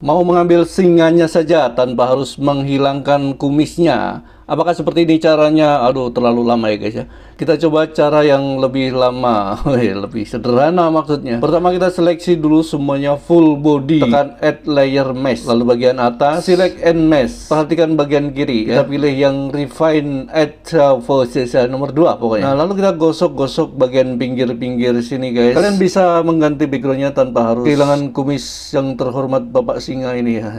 Mau mengambil singanya saja tanpa harus menghilangkan kumisnya Apakah seperti ini caranya? Aduh, terlalu lama ya guys ya. Kita coba cara yang lebih lama, eh, lebih sederhana maksudnya. Pertama kita seleksi dulu semuanya full body. Tekan add layer mesh. Lalu bagian atas, select and mesh. Perhatikan bagian kiri. Ya. Kita pilih yang refine add ya, nomor 2 pokoknya. Nah, lalu kita gosok-gosok bagian pinggir-pinggir sini guys. Kalian bisa mengganti backgroundnya tanpa harus kehilangan kumis yang terhormat Bapak Singa ini ya.